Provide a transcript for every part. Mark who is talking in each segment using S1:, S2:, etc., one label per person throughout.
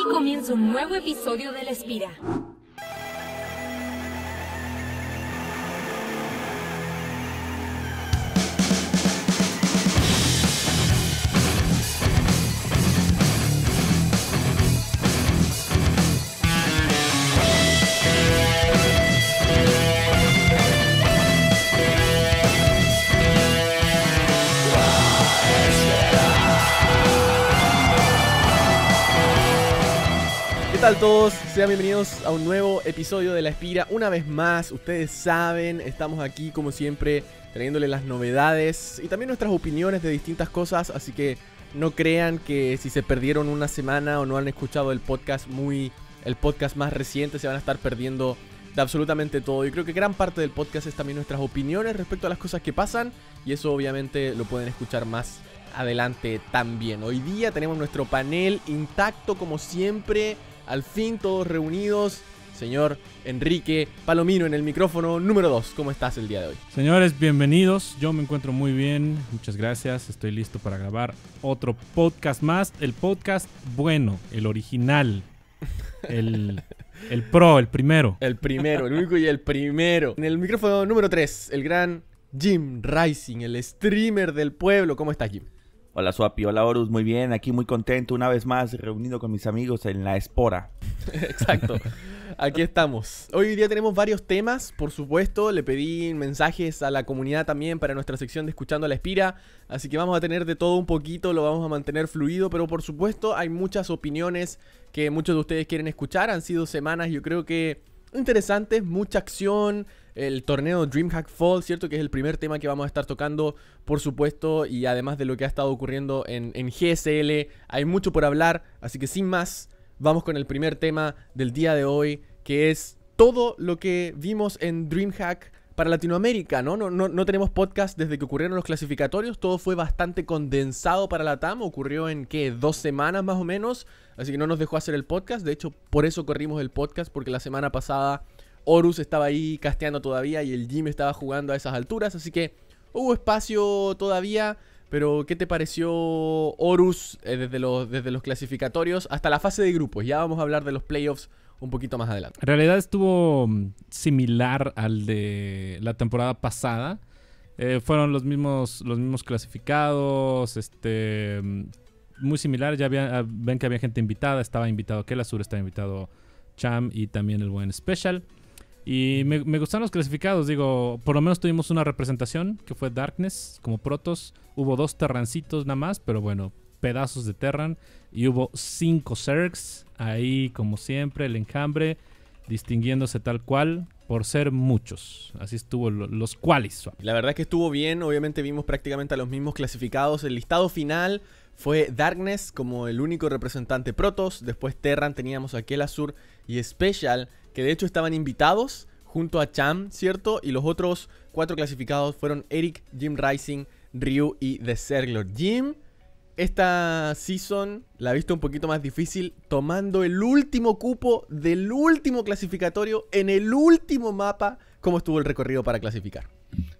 S1: Y comienza un nuevo episodio de La Espira.
S2: Hola a todos? Sean bienvenidos a un nuevo episodio de La Espira. Una vez más, ustedes saben, estamos aquí como siempre trayéndole las novedades y también nuestras opiniones de distintas cosas, así que no crean que si se perdieron una semana o no han escuchado el podcast muy el podcast más reciente se van a estar perdiendo de absolutamente todo. Y creo que gran parte del podcast es también nuestras opiniones respecto a las cosas que pasan y eso obviamente lo pueden escuchar más adelante también. Hoy día tenemos nuestro panel intacto como siempre al fin todos reunidos. Señor Enrique Palomino en el micrófono número 2, ¿cómo estás el día de hoy?
S3: Señores, bienvenidos, yo me encuentro muy bien, muchas gracias, estoy listo para grabar otro podcast más, el podcast bueno, el original, el, pro, el primero.
S2: El primero, el único y el primero. En el micrófono número 3, el gran Jim Rising, el streamer del pueblo, ¿cómo estás Jim?
S1: Hola Suapi, hola Horus, muy bien, aquí muy contento una vez más reunido con mis amigos en la Espora.
S2: Exacto, aquí estamos. Hoy día tenemos varios temas, por supuesto, le pedí mensajes a la comunidad también para nuestra sección de Escuchando a la Espira, así que vamos a tener de todo un poquito, lo vamos a mantener fluido, pero por supuesto hay muchas opiniones que muchos de ustedes quieren escuchar, han sido semanas yo creo que interesantes, mucha acción, el torneo DreamHack Fall, ¿cierto? Que es el primer tema que vamos a estar tocando, por supuesto, y además de lo que ha estado ocurriendo en, en GSL, hay mucho por hablar, así que sin más, vamos con el primer tema del día de hoy, que es todo lo que vimos en DreamHack para Latinoamérica, ¿no? No, ¿no? no, tenemos podcast desde que ocurrieron los clasificatorios, todo fue bastante condensado para la TAM, ocurrió en qué, dos semanas más o menos, así que no nos dejó hacer el podcast, de hecho por eso corrimos el podcast, porque la semana pasada Horus estaba ahí casteando todavía y el Jim estaba jugando a esas alturas, así que hubo espacio todavía. Pero, ¿qué te pareció Horus eh, desde, los, desde los clasificatorios hasta la fase de grupos? Ya vamos a hablar de los playoffs un poquito más adelante.
S3: En realidad estuvo mm, similar al de la temporada pasada. Eh, fueron los mismos, los mismos clasificados, este, mm, muy similar. Ya ah, ven que había gente invitada, estaba invitado Kelasur, estaba invitado Cham y también el buen Special. Y me, gustan los clasificados, digo, por lo menos tuvimos una representación que fue Darkness como protos. Hubo dos Terrancitos nada más, pero bueno, pedazos de Terran. Y hubo cinco Zergs, ahí como siempre, el enjambre, distinguiéndose tal cual por ser muchos. Así estuvo los cuales.
S2: La verdad que estuvo bien, obviamente vimos prácticamente a los mismos clasificados. El listado final fue Darkness como el único representante Protos, después Terran teníamos a Azur y Special que de hecho estaban invitados junto a Cham, ¿cierto? Y los otros cuatro clasificados fueron Eric, Jim Rising, Ryu y The Serglor. Jim, esta season la ha visto un poquito más difícil, tomando el último cupo del último clasificatorio en el último mapa, como estuvo el recorrido para clasificar.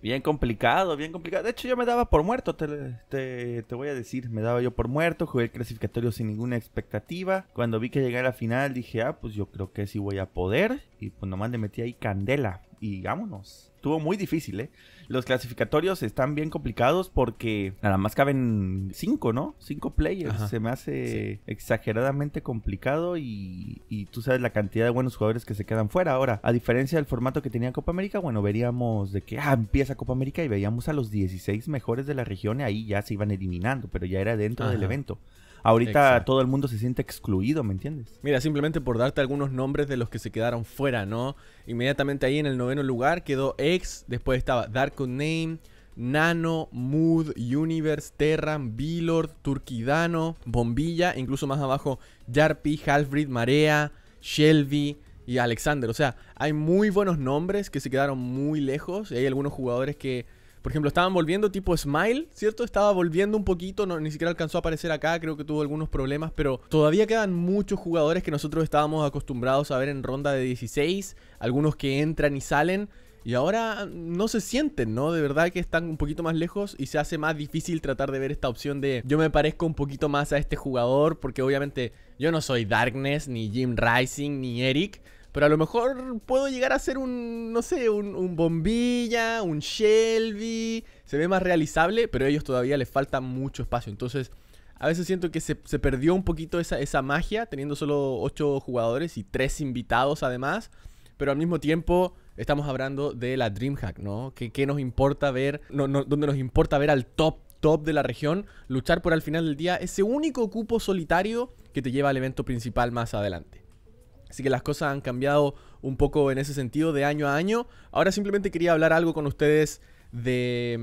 S1: Bien complicado, bien complicado. De hecho, yo me daba por muerto, te, voy a decir. Me daba yo por muerto, jugué el clasificatorio sin ninguna expectativa. Cuando vi que llegué a la final, dije, ah, pues yo creo que sí voy a poder. Y pues nomás le metí ahí candela y vámonos. Estuvo muy difícil, ¿eh? Los clasificatorios están bien complicados porque nada más caben cinco, ¿no? Cinco players. Se me hace exageradamente complicado y, tú sabes la cantidad de buenos jugadores que se quedan fuera. Ahora, a diferencia del formato que tenía Copa América, bueno, veríamos de que ah, empieza Copa América y veíamos a los 16 mejores de la región y ahí ya se iban eliminando, pero ya era dentro del evento. Ahorita todo el mundo se siente excluido, ¿me entiendes?
S2: Mira, simplemente por darte algunos nombres de los que se quedaron fuera, ¿no? Inmediatamente ahí en el noveno lugar quedó X, después estaba Dark Name, Nano, Mood, Universe, Terran, Billord, Turquidano, Bombilla, incluso más abajo Jarpy, Halfbreed, Marea, Shelby y Alexander. O sea, hay muy buenos nombres que se quedaron muy lejos y hay algunos jugadores que por ejemplo, estaban volviendo tipo Smile, ¿cierto? Estaba volviendo un poquito, no, ni siquiera alcanzó a aparecer acá, creo que tuvo algunos problemas, pero todavía quedan muchos jugadores que nosotros estábamos acostumbrados a ver en ronda de 16, algunos que entran y salen. Y ahora no se sienten, ¿no? De verdad que están un poquito más lejos y se hace más difícil tratar de ver esta opción de yo me parezco un poquito más a este jugador porque obviamente yo no soy Darkness, ni Jim Rising, ni Eric, pero a lo mejor puedo llegar a ser un, no sé, un, bombilla, un Shelby. Se ve más realizable, pero a ellos todavía les falta mucho espacio. Entonces, a veces siento que se, perdió un poquito esa, esa, magia, teniendo solo 8 jugadores y 3 invitados además. Pero al mismo tiempo, estamos hablando de la DreamHack, ¿no? Que, qué nos importa ver, no, no, donde nos importa ver al top top de la región, luchar por al final del día ese único cupo solitario que te lleva al evento principal más adelante. Así que las cosas han cambiado un poco en ese sentido de año a año. Ahora simplemente quería hablar algo con ustedes de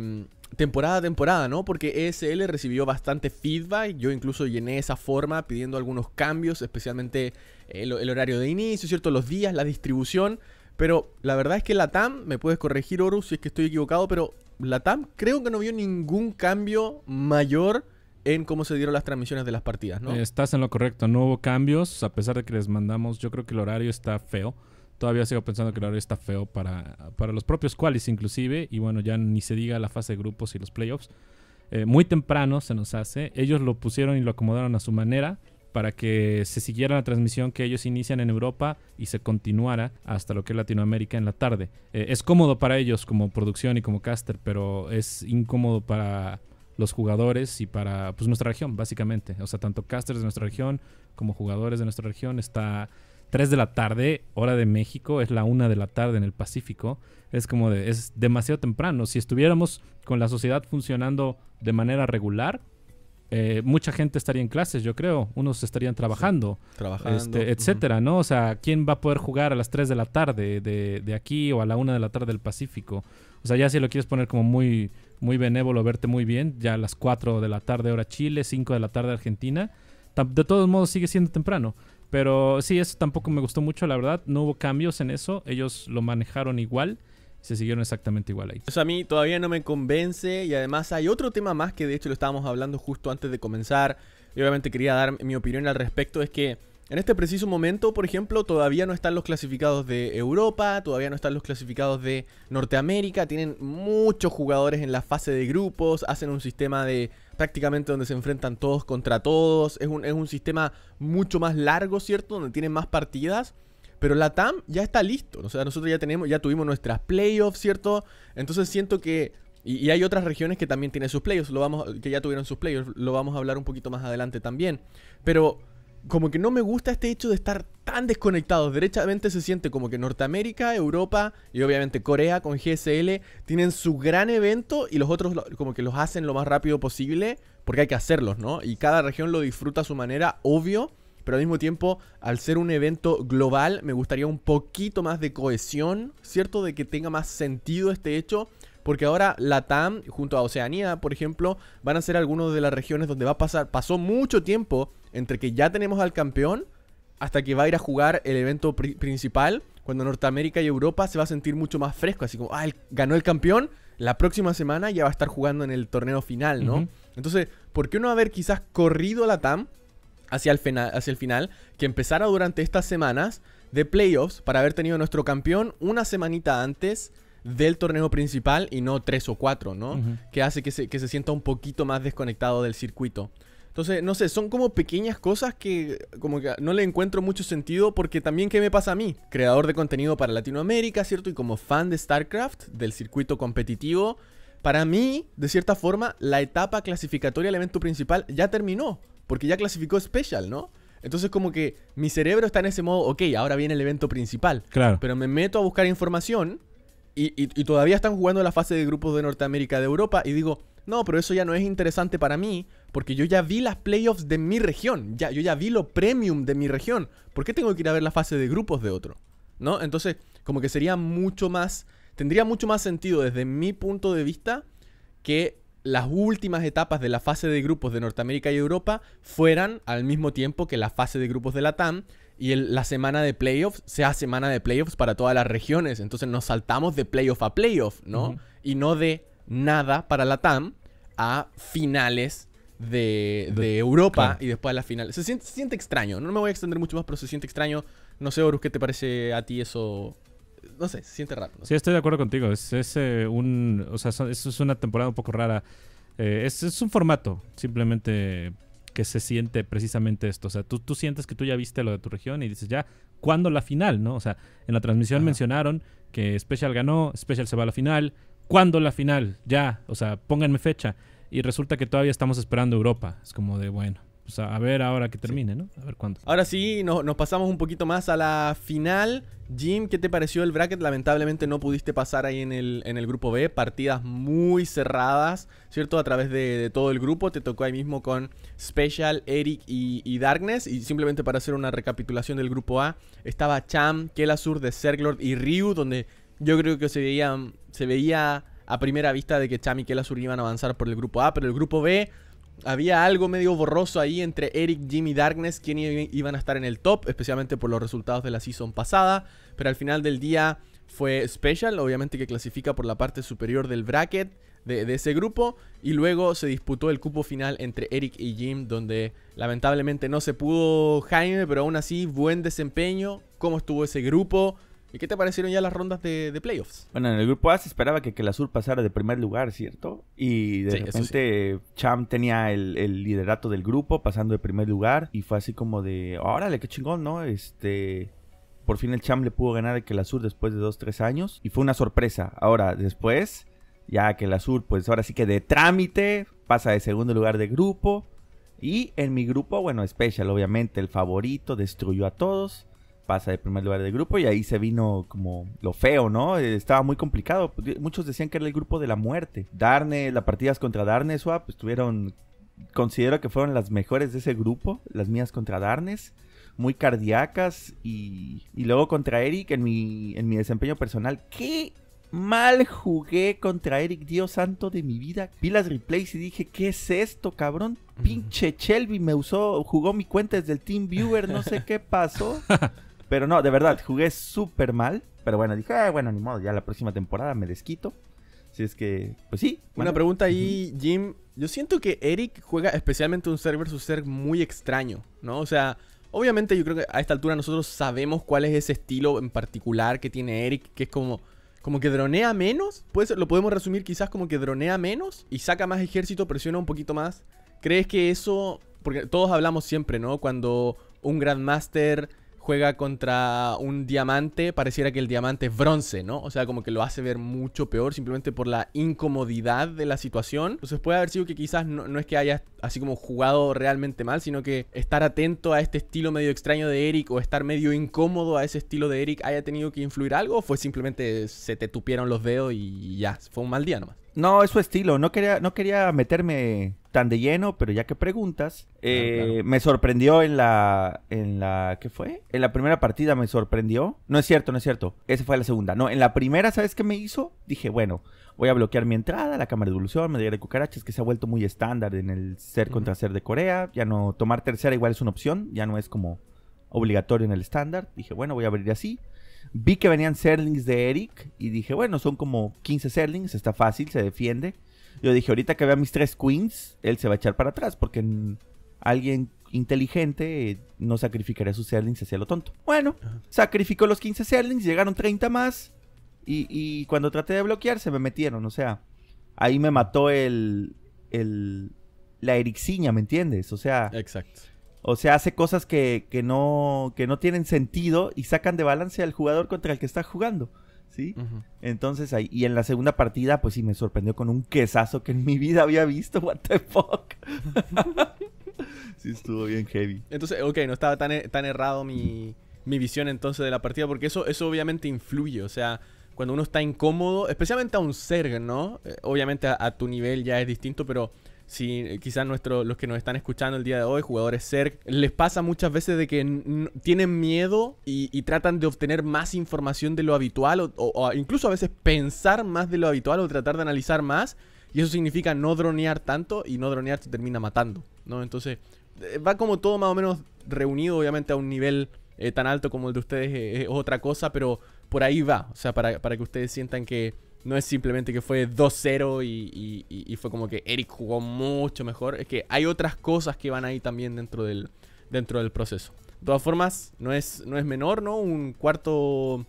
S2: mm, temporada a temporada, ¿no? Porque ESL recibió bastante feedback. Yo incluso llené esa forma pidiendo algunos cambios, especialmente eh, el, horario de inicio, ¿cierto? Los días, la distribución. Pero la verdad es que la TAM, me puedes corregir, Oru, si es que estoy equivocado, pero la TAM creo que no vio ningún cambio mayor en cómo se dieron las transmisiones de las partidas, ¿no?
S3: Estás en lo correcto, no hubo cambios, a pesar de que les mandamos, yo creo que el horario está feo. Todavía sigo pensando que el horario está feo para, para los propios qualis inclusive, y bueno, ya ni se diga la fase de grupos y los playoffs. Eh, muy temprano se nos hace, ellos lo pusieron y lo acomodaron a su manera para que se siguiera la transmisión que ellos inician en Europa y se continuara hasta lo que es Latinoamérica en la tarde. Eh, es cómodo para ellos como producción y como caster, pero es incómodo para los jugadores y para pues, nuestra región, básicamente. O sea, tanto casters de nuestra región como jugadores de nuestra región. Está 3 de la tarde, hora de México, es la 1 de la tarde en el Pacífico. Es como de, es demasiado temprano. Si estuviéramos con la sociedad funcionando de manera regular, eh, mucha gente estaría en clases, yo creo. Unos estarían trabajando, este, etcétera, ¿no? O sea, ¿quién va a poder jugar a las 3 de la tarde de, de, aquí o a la 1 de la tarde del Pacífico? O sea, ya si lo quieres poner como muy, muy benévolo, verte muy bien, ya a las 4 de la tarde hora Chile, 5 de la tarde Argentina. De todos modos, sigue siendo temprano. Pero sí, eso tampoco me gustó mucho, la verdad. No hubo cambios en eso. Ellos lo manejaron igual se siguieron exactamente igual ahí.
S2: Eso a mí todavía no me convence y además hay otro tema más que de hecho lo estábamos hablando justo antes de comenzar y obviamente quería dar mi opinión al respecto, es que en este preciso momento, por ejemplo, todavía no están los clasificados de Europa, todavía no están los clasificados de Norteamérica, tienen muchos jugadores en la fase de grupos, hacen un sistema de prácticamente donde se enfrentan todos contra todos, es un, es un sistema mucho más largo, ¿cierto? Donde tienen más partidas. Pero la TAM ya está listo. O sea, nosotros ya tenemos, ya tuvimos nuestras playoffs, ¿cierto? Entonces siento que. Y, hay otras regiones que también tienen sus playoffs, lo vamos, que ya tuvieron sus playoffs, lo vamos a hablar un poquito más adelante también. Pero como que no me gusta este hecho de estar tan desconectados. Derechamente se siente como que Norteamérica, Europa y obviamente Corea con GSL tienen su gran evento y los otros como que los hacen lo más rápido posible porque hay que hacerlos, ¿no? Y cada región lo disfruta a su manera, obvio pero al mismo tiempo, al ser un evento global, me gustaría un poquito más de cohesión, ¿cierto? De que tenga más sentido este hecho. Porque ahora la TAM, junto a Oceanía, por ejemplo, van a ser algunas de las regiones donde va a pasar. Pasó mucho tiempo entre que ya tenemos al campeón hasta que va a ir a jugar el evento principal. Cuando Norteamérica y Europa se va a sentir mucho más fresco. Así como, ah, ganó el campeón. La próxima semana ya va a estar jugando en el torneo final, ¿no? Entonces, ¿por qué no haber quizás corrido la TAM hacia el, final, hacia el final que empezara durante estas semanas de playoffs para haber tenido nuestro campeón una semanita antes del torneo principal y no tres o cuatro, ¿no? Que hace que se, sienta un poquito más desconectado del circuito. Entonces, no sé, son como pequeñas cosas que como que no le encuentro mucho sentido porque también qué me pasa a mí, creador de contenido para Latinoamérica, ¿cierto? Y como fan de StarCraft, del circuito competitivo, para mí, de cierta forma, la etapa clasificatoria al evento principal ya terminó. Porque ya clasificó especial, ¿no? Entonces como que mi cerebro está en ese modo, ok, ahora viene el evento principal. Claro. Pero me meto a buscar información y, todavía están jugando la fase de grupos de Norteamérica, de Europa y digo, no, pero eso ya no es interesante para mí porque yo ya vi las playoffs de mi región, ya, yo ya vi lo premium de mi región. ¿Por qué tengo que ir a ver la fase de grupos de otro? ¿No? Entonces como que sería mucho más, tendría mucho más sentido desde mi punto de vista que las últimas etapas de la fase de grupos de Norteamérica y Europa fueran al mismo tiempo que la fase de grupos de la TAM y la semana de playoffs sea semana de playoffs para todas las regiones. Entonces nos saltamos de playoff a playoff, ¿no? Y no de nada para la TAM a finales de, Europa y después de las finales. Se siente, siente, extraño, no me voy a extender mucho más, pero se siente extraño. No sé, Horus, ¿qué te parece a ti eso? no sé, se siente rápido. Sí,
S3: estoy de acuerdo contigo. Es, eh, un, o sea, es una temporada un poco rara. Eh, es, un formato, simplemente que se siente precisamente esto. O sea, tú, tú sientes que tú ya viste lo de tu región y dices, ya, ¿cuándo la final? ¿No? O sea, en la transmisión mencionaron que Special ganó, Special se va a la final. ¿Cuándo la final? Ya, o sea, pónganme fecha. Y resulta que todavía estamos esperando Europa. Es como de, bueno sea, a ver ahora que termine, ¿no? A ver cuánto.
S2: Ahora sí, nos pasamos un poquito más a la final. Jim, ¿qué te pareció el bracket? Lamentablemente no pudiste pasar ahí en el, en el grupo B. Partidas muy cerradas, ¿cierto? A través de, todo el grupo. Te tocó ahí mismo con Special, Eric y, Darkness. Y simplemente para hacer una recapitulación del grupo A, estaba Cham, Kelasur de Zerglord y Ryu, donde yo creo que se veía, se veía a primera vista de que Cham y Kelasur iban a avanzar por el grupo A, pero el grupo B había algo medio borroso ahí entre Eric, Jim y Darkness, quienes iban a estar en el top, especialmente por los resultados de la season pasada. Pero al final del día fue Special, obviamente que clasifica por la parte superior del bracket de, de ese grupo. Y luego se disputó el cupo final entre Eric y Jim, donde lamentablemente no se pudo Jaime, pero aún así buen desempeño, cómo estuvo ese grupo ¿Y qué te parecieron ya las rondas de, playoffs?
S1: Bueno, en el grupo A se esperaba que, el azul pasara de primer lugar, ¿cierto? Y de repente Cham tenía el, liderato del grupo pasando de primer lugar y fue así como de, órale, qué chingón, ¿no? Este... Por fin el Cham le pudo ganar el azul después de 2-3 años y fue una sorpresa. Ahora, después, ya que el azul, pues ahora sí que de trámite pasa de segundo lugar de grupo. Y en mi grupo, bueno, especial, obviamente, el favorito, destruyó a todos pasa de primer lugar del grupo y ahí se vino como lo feo, ¿no? Eh, estaba muy complicado. Muchos decían que era el grupo de la muerte. Darne, las partidas contra Darne Swap pues, tuvieron considero que fueron las mejores de ese grupo, las mías contra Darnes muy cardíacas y, luego contra Eric en mi, en mi desempeño personal. ¡Qué mal jugué contra Eric, Dios santo de mi vida! Vi las replays y dije, ¿qué es esto, cabrón? Pinche Shelby me usó, jugó mi cuenta desde el Team Viewer, no sé qué pasó. Pero no, de verdad, jugué súper mal. Pero bueno, dije, eh, bueno, ni modo, ya la próxima temporada me desquito. Si es que, pues sí. Una pregunta ahí,
S2: Jim. Yo siento que Eric juega especialmente un server versus ser muy extraño, ¿no? O sea, obviamente yo creo que a esta altura nosotros sabemos cuál es ese estilo en particular que tiene Eric, que es como como que dronea menos, lo podemos resumir quizás como que dronea menos y saca más ejército, presiona un poquito más. ¿Crees que eso porque todos hablamos siempre, ¿no? Cuando un Grandmaster juega contra un diamante, pareciera que el diamante es bronce, ¿no? O sea, como que lo hace ver mucho peor simplemente por la incomodidad de la situación. Entonces puede haber sido que quizás no, es que haya así como jugado realmente mal, sino que estar atento a este estilo medio extraño de Eric o estar medio incómodo a ese estilo de Eric haya tenido que influir algo o fue simplemente se te tupieron los dedos y ya, fue un mal día nomás.
S1: No, es su estilo. No quería, no quería meterme tan de lleno, pero ya que preguntas, eh, me sorprendió en la, en la, ¿qué fue? En la primera partida me sorprendió. No es cierto, no es cierto. Esa fue la segunda. No, en la primera, ¿sabes qué me hizo? Dije, bueno, voy a bloquear mi entrada, la cámara de evolución, medida de cucarachas, que se ha vuelto muy estándar en el ser contra ser de Corea. Ya no, tomar tercera igual es una opción, ya no es como obligatorio en el estándar. Dije, bueno, voy a abrir así. Vi que venían Serlings de Eric y dije, bueno, son como 15 Serlings, está fácil, se defiende. Yo dije, ahorita que vea mis tres Queens, él se va a echar para atrás porque alguien inteligente no sacrificaría sus Serlings hacia lo tonto. Bueno, sacrificó los 15 Serlings, llegaron 30 más y, cuando traté de bloquear se me metieron, o sea, ahí me mató el... el la erixiña, ¿me entiendes? O sea... Exacto. O sea, hace cosas que, no, que no tienen sentido y sacan de balance al jugador contra el que está jugando. ¿Sí? Entonces ahí, y en la segunda partida, pues sí me sorprendió con un quesazo que en mi vida había visto. What the
S2: fuck. sí, estuvo bien heavy. Entonces, ok, no estaba tan, e, tan errado mi, mi visión entonces de la partida, porque eso, eso obviamente influye. O sea, cuando uno está incómodo, especialmente a un ser, ¿no? Eh, obviamente a, tu nivel ya es distinto, pero si eh, quizás nuestro, los que nos están escuchando el día de hoy, jugadores CERC, e les pasa muchas veces de que tienen miedo y, tratan de obtener más información de lo habitual o, incluso a veces pensar más de lo habitual o tratar de analizar más. Y eso significa no dronear tanto y no dronear se termina matando, ¿no? Entonces, eh, va como todo más o menos reunido, obviamente a un nivel eh, tan alto como el de ustedes es otra cosa, pero por ahí va, o sea, para que ustedes sientan que no es simplemente que fue 2-0 y, fue como que Eric jugó mucho mejor. Es que hay otras cosas que van ahí también dentro del, dentro del proceso. De todas formas, no es, no es menor, ¿no? Un cuarto,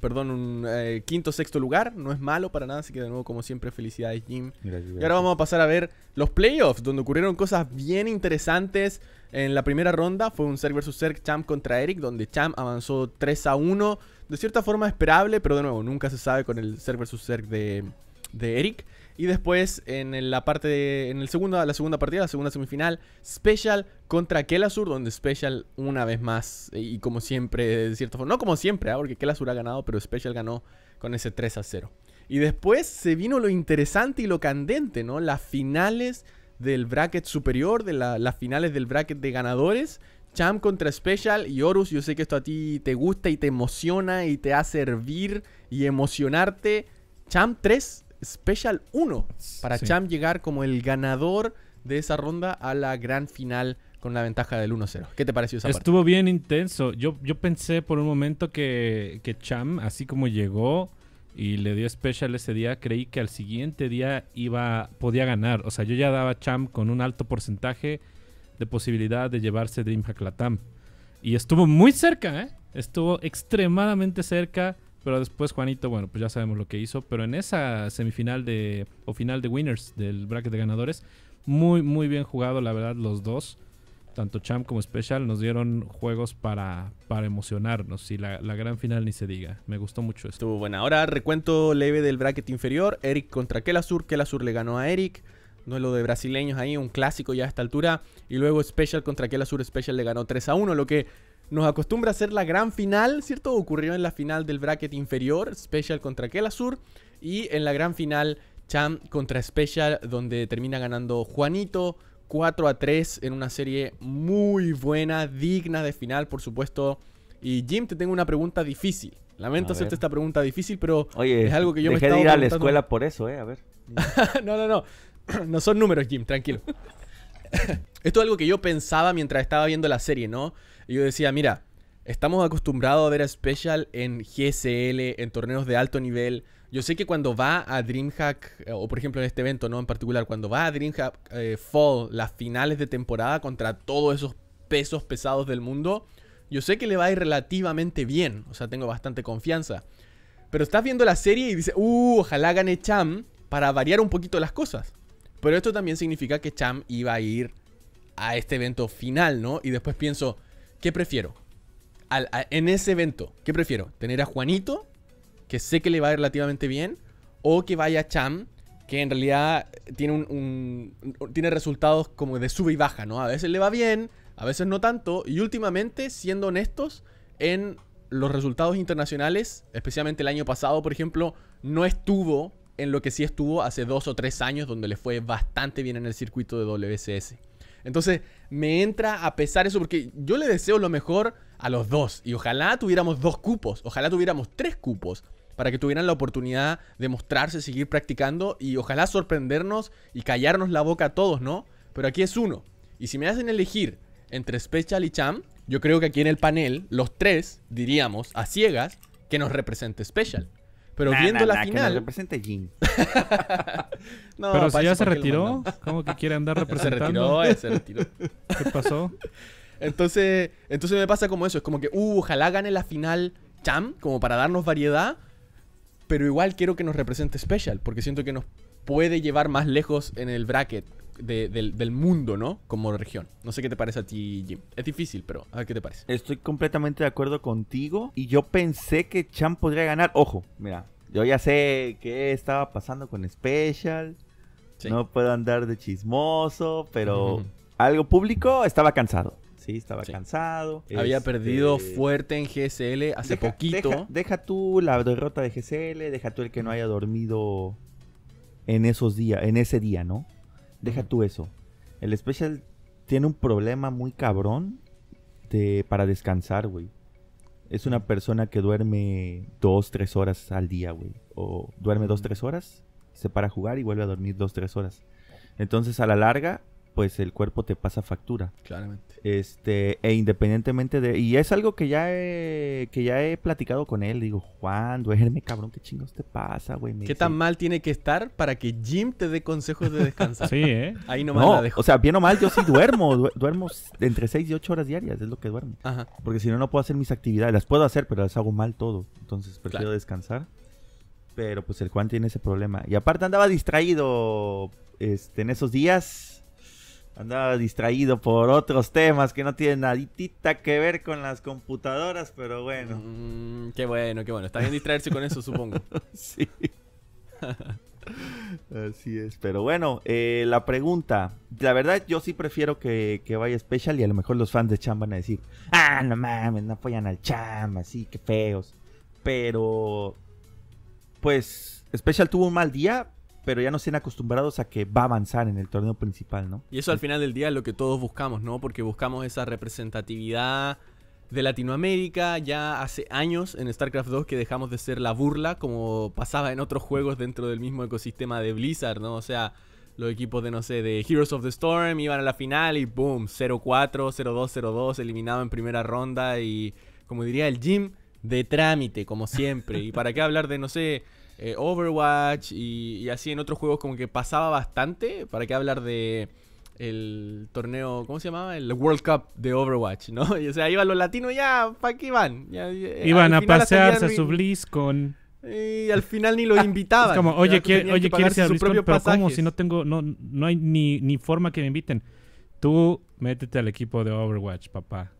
S2: perdón, un eh, quinto, sexto lugar. No es malo para nada, así que de nuevo, como siempre, felicidades Jim. Y ahora vamos a pasar a ver los playoffs, donde ocurrieron cosas bien interesantes. En la primera ronda fue un ser vs ser Champ contra Eric, donde Champ avanzó 3 a 1 de cierta forma esperable, pero de nuevo, nunca se sabe con el Zerg vs. Zerg de, Eric. Y después en la parte en el segunda, la segunda partida, la segunda semifinal, Special contra Kelasur, donde Special una vez más eh, y como siempre, de cierta forma, no como siempre, ah, porque Kelasur ha ganado, pero Special ganó con ese 3 a 0. Y después se vino lo interesante y lo candente, ¿no? Las finales del bracket superior, de las finales del bracket de ganadores, Champ contra Special y Horus, yo sé que esto a ti te gusta y te emociona y te hace hervir y emocionarte. Champ 3, Special 1, para Cham Champ llegar como el ganador de esa ronda a la gran final con la ventaja del 1-0. ¿Qué te pareció esa Estuvo
S3: bien intenso. Yo, yo pensé por un momento que, que Cham, así como llegó y le dio Special ese día, creí que al siguiente día iba, podía ganar. O sea, yo ya daba Cham con un alto porcentaje de posibilidad de llevarse DreamHack Latam. Y estuvo muy cerca, ¿eh? Estuvo extremadamente cerca, pero después Juanito, bueno, pues ya sabemos lo que hizo, pero en esa semifinal de o final de winners del bracket de ganadores, muy muy bien jugado, la verdad, los dos. Tanto Champ como Special nos dieron juegos para, para emocionarnos y la, gran final ni se diga. Me gustó mucho esto. Estuvo
S2: buena. Ahora recuento leve del bracket inferior. Eric contra Kelasur. Kelasur le ganó a Eric no es lo de brasileños ahí, un clásico ya a esta altura. Y luego Special contra Kela Sur Special le ganó 3 a 1, lo que nos acostumbra a ser la gran final, ¿cierto? Ocurrió en la final del bracket inferior, Special contra Kela Sur. Y en la gran final, Cham contra Special, donde termina ganando Juanito 4 a 3 en una serie muy buena, digna de final, por supuesto. Y Jim, te tengo una pregunta difícil. Lamento hacerte esta pregunta difícil, pero es algo que yo me de ir a la escuela por eso, eh, a ver. no, no, no. no son números, Jim, tranquilo. Esto es algo que yo pensaba mientras estaba viendo la serie, ¿no? Y yo decía, mira, estamos acostumbrados a ver a Special en GSL, en torneos de alto nivel. Yo sé que cuando va a DreamHack, eh, o por ejemplo en este evento, ¿no? En particular, cuando va a DreamHack eh, Fall, las finales de temporada contra todos esos pesos pesados del mundo, yo sé que le va a ir relativamente bien. O sea, tengo bastante confianza. Pero estás viendo la serie y dices, uh, ojalá gane Cham para variar un poquito las cosas. Pero esto también significa que Cham iba a ir a este evento final, ¿no? Y después pienso, ¿qué prefiero? en ese evento, ¿qué prefiero? ¿Tener a Juanito, que sé que le va relativamente bien, o que vaya Cham, que en realidad tiene, un, tiene resultados como de sube y baja, ¿no? A veces le va bien, a veces no tanto, y últimamente, siendo honestos, en los resultados internacionales, especialmente el año pasado, por ejemplo, no estuvo en lo que sí estuvo hace dos o tres años, donde le fue bastante bien en el circuito de WSS. Entonces, me entra a pesar eso, porque yo le deseo lo mejor a los dos, y ojalá tuviéramos dos cupos, ojalá tuviéramos tres cupos, para que tuvieran la oportunidad de mostrarse, seguir practicando, y ojalá sorprendernos y callarnos la boca a todos, ¿no? Pero aquí es uno, y si me hacen elegir entre Special y Cham yo creo que aquí en el panel, los tres diríamos a ciegas que nos represente Special. Pero viendo la final. Que Jin. Pero si ya se retiró, ¿cómo que quiere andar representando? se retiró, se retiró. ¿Qué pasó? Entonces, entonces me pasa como eso, es como que, uh, ojalá gane la final Cham, como para darnos variedad, pero igual quiero que nos represente Special, porque siento que nos puede llevar más lejos en el bracket del, mundo, ¿no? Como región. No sé qué te parece a ti, Jim. Es difícil, pero a ver qué te parece. Estoy
S1: completamente de acuerdo contigo y yo pensé que Chan podría ganar. Ojo, mira, yo ya sé qué estaba pasando con Special. No puedo andar de chismoso, pero algo público estaba cansado. Sí, estaba cansado. Había este, perdido
S2: fuerte en GSL hace poquito.
S1: Deja, tú la derrota de GSL, deja tú el que no haya dormido en esos días, en ese día, ¿no? deja tú eso. El Special tiene un problema muy cabrón de, para descansar, güey. Es una persona que duerme dos, tres horas al día, güey. O duerme dos, tres horas, se para a jugar y vuelve a dormir dos, tres horas. Entonces, a la larga, pues el cuerpo te pasa factura. Claramente. Este, e independientemente de... Y es algo que ya he, que ya he platicado con él. Digo, Juan, duerme, cabrón, ¿qué chingos te pasa, güey? ¿Qué tan
S2: mal tiene que estar para que Jim te dé consejos de descansar? sí, ¿eh? Ahí nomás no, la dejo. O sea,
S1: bien o mal, yo sí duermo. duermo entre 6 y 8 horas diarias, es lo que duermo. Ajá. Porque si no, no puedo hacer mis actividades. Las puedo hacer, pero las hago mal todo. Entonces prefiero descansar. Pero pues el Juan tiene ese problema. Y aparte andaba distraído este, en esos días andaba distraído por otros temas que no tienen nadita que ver con las
S2: computadoras, pero bueno. Mm, qué bueno, qué bueno. Está bien distraerse con eso, supongo. sí.
S1: Así es, pero bueno, eh, la pregunta, la verdad yo sí prefiero que, que, vaya Special y a lo mejor los fans de Cham van a decir, ah, no mames, no apoyan al Cham, así, que feos. Pero, pues, Special tuvo un mal día, pero ya se han acostumbrados a que va a avanzar en el torneo principal,
S2: ¿no? Y eso al final del día es lo que todos buscamos, ¿no? Porque buscamos esa representatividad de Latinoamérica. Ya hace años en StarCraft 2 que dejamos de ser la burla, como pasaba en otros juegos dentro del mismo ecosistema de Blizzard, ¿no? O sea, los equipos de, no sé, de Heroes of the Storm iban a la final y boom, 0-4, 0-2, 0-2, eliminado en primera ronda y, como diría el Jim, de trámite, como siempre. ¿Y para qué hablar de, no sé... Eh, Overwatch y, así en otros juegos como que pasaba bastante. ¿Para qué hablar de el torneo, ¿cómo se llamaba? El World Cup de Overwatch, ¿no? o sea, iban los latinos, ya, ¿para qué iban? Ya, eh,
S3: iban a pasearse a su con
S2: Y al final ni lo invitaban. Es como, oye, quiero oye quieres ir a BlizzCon, pero ¿cómo? Si
S3: no tengo, no, no hay ni, ni forma que me inviten. Tú métete al equipo de Overwatch, papá.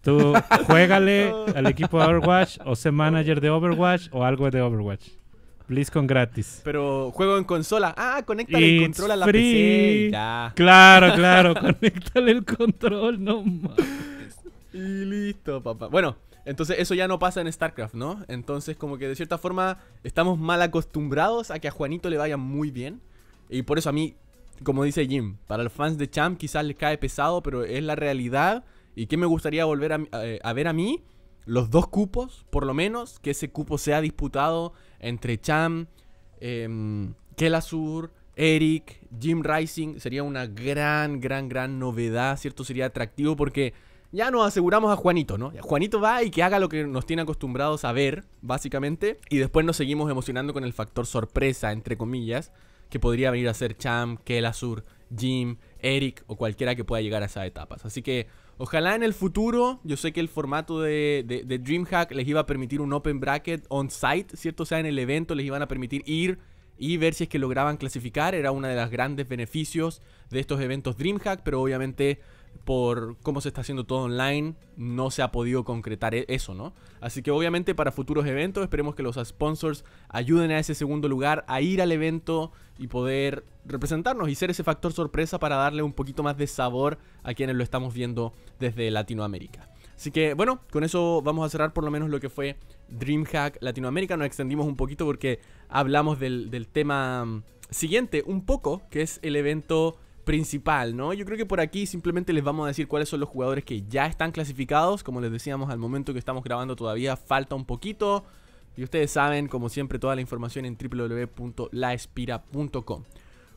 S3: Tú juégale al equipo de Overwatch o sé manager de Overwatch o algo de Overwatch con gratis.
S2: Pero juego en consola. Ah, conecta el control a la PC. Claro, claro, conéctale
S3: el control, no mames. Y listo,
S2: papá. Bueno, entonces eso ya no pasa en StarCraft, ¿no? Entonces como que de cierta forma estamos mal acostumbrados a que a Juanito le vaya muy bien. Y por eso a mí, como dice Jim, para los fans de Champ quizás les cae pesado, pero es la realidad. ¿Y que me gustaría volver a, eh, a ver a mí? Los dos cupos, por lo menos, que ese cupo sea disputado entre Cham, em, Kelazur. Kelasur, Eric, Jim Rising. Sería una gran, gran, gran novedad, ¿cierto? Sería atractivo porque ya nos aseguramos a Juanito, ¿no? Juanito va y que haga lo que nos tiene acostumbrados a ver, básicamente. Y después nos seguimos emocionando con el factor sorpresa, entre comillas, que podría venir a ser Cham, Kelasur, Jim, Eric o cualquiera que pueda llegar a esas etapas. Así que ojalá en el futuro, yo sé que el formato de, DreamHack les iba a permitir un open bracket on-site, ¿cierto? O sea, en el evento les iban a permitir ir y ver si es que lograban clasificar. Era uno de los grandes beneficios de estos eventos DreamHack, pero obviamente por cómo se está haciendo todo online, no se ha podido concretar e-, eso, ¿no? Así que obviamente para futuros eventos esperemos que los sponsors ayuden a ese segundo lugar a ir al evento y poder representarnos y ser ese factor sorpresa para darle un poquito más de sabor a quienes lo estamos viendo desde Latinoamérica. Así que bueno, con eso vamos a cerrar por lo menos lo que fue DreamHack Latinoamérica. Nos extendimos un poquito porque hablamos del, del tema mm, siguiente un poco, que es el evento principal, ¿no? Yo creo que por aquí simplemente les vamos a decir cuáles son los jugadores que ya están clasificados. Como les decíamos al momento que estamos grabando todavía falta un poquito. Y ustedes saben, como siempre, toda la información en www.laespira.com.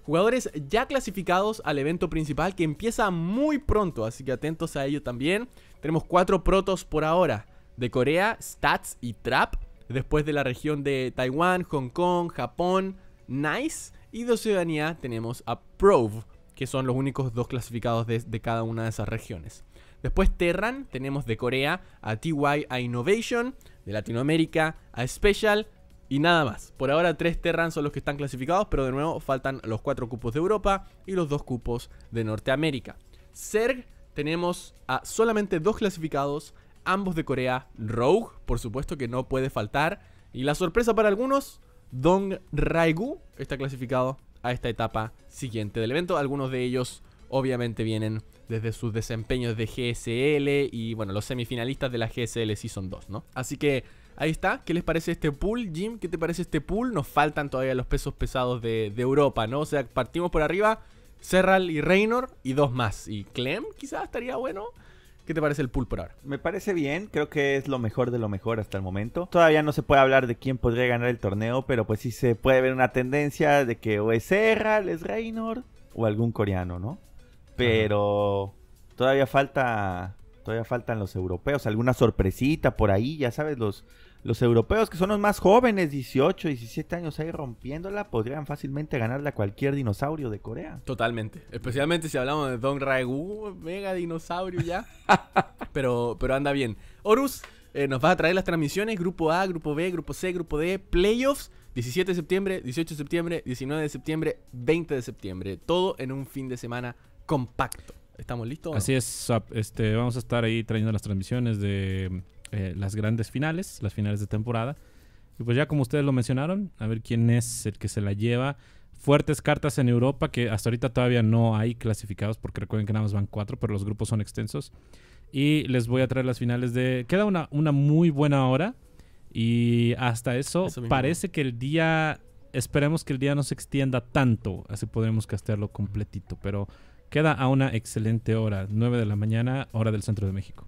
S2: Jugadores ya clasificados al evento principal que empieza muy pronto, así que atentos a ello también. Tenemos cuatro protos por ahora de Corea, Stats y Trap. Después de la región de Taiwán, Hong Kong, Japón, Nice. Y de Oceanía tenemos a Prove que son los únicos dos clasificados de, cada una de esas regiones. Después Terran, tenemos de Corea a TY a Innovation, de Latinoamérica a Special y nada más. Por ahora tres Terran son los que están clasificados, pero de nuevo faltan los cuatro cupos de Europa y los dos cupos de Norteamérica. Zerg tenemos a solamente dos clasificados, ambos de Corea, Rogue, por supuesto que no puede faltar. Y la sorpresa para algunos, Dong Raigu está clasificado a esta etapa siguiente del evento. Algunos de ellos obviamente vienen desde sus desempeños de GSL y bueno, los semifinalistas de la GSL son dos, ¿no? Así que ahí está, ¿qué les parece este pool? Jim, ¿qué te parece este pool? Nos faltan todavía los pesos pesados de, de Europa, ¿no? O sea, partimos por arriba, Serral y Reynor y dos más. Y Clem quizás estaría bueno. ¿Qué te parece el pool por ahora? Me parece bien,
S1: creo que es lo mejor de lo mejor hasta el momento. Todavía no se puede hablar de quién podría ganar el torneo, pero pues sí se puede ver una tendencia de que o es Serral, es Reynor o algún coreano, ¿no? Pero todavía falta, todavía faltan los europeos, alguna sorpresita por ahí, ya sabes, los los europeos, que son los más jóvenes, 18, 17 años ahí rompiéndola, podrían fácilmente ganarle a cualquier dinosaurio de Corea.
S2: Totalmente. Especialmente si hablamos de Don Raegu, mega dinosaurio ya. pero, pero anda bien. Horus, eh, nos vas a traer las transmisiones, grupo A, grupo B, grupo C, grupo D, playoffs. 17 de septiembre, 18 de septiembre, 19 de septiembre, 20 de septiembre. Todo en un fin de semana compacto. ¿Estamos listos? Así
S3: es, Este, vamos a estar ahí trayendo las transmisiones de eh, las grandes finales, las finales de temporada. Y pues ya como ustedes lo mencionaron, a ver quién es el que se la lleva. Fuertes cartas en Europa, que hasta ahorita todavía no hay clasificados, porque recuerden que nada más van cuatro, pero los grupos son extensos. Y les voy a traer las finales de... Queda una, una muy buena hora. Y hasta eso, parece que el día... Esperemos que el día no se extienda tanto, así podremos castearlo completito, pero queda a una excelente hora, 9 de la mañana, hora del centro de México.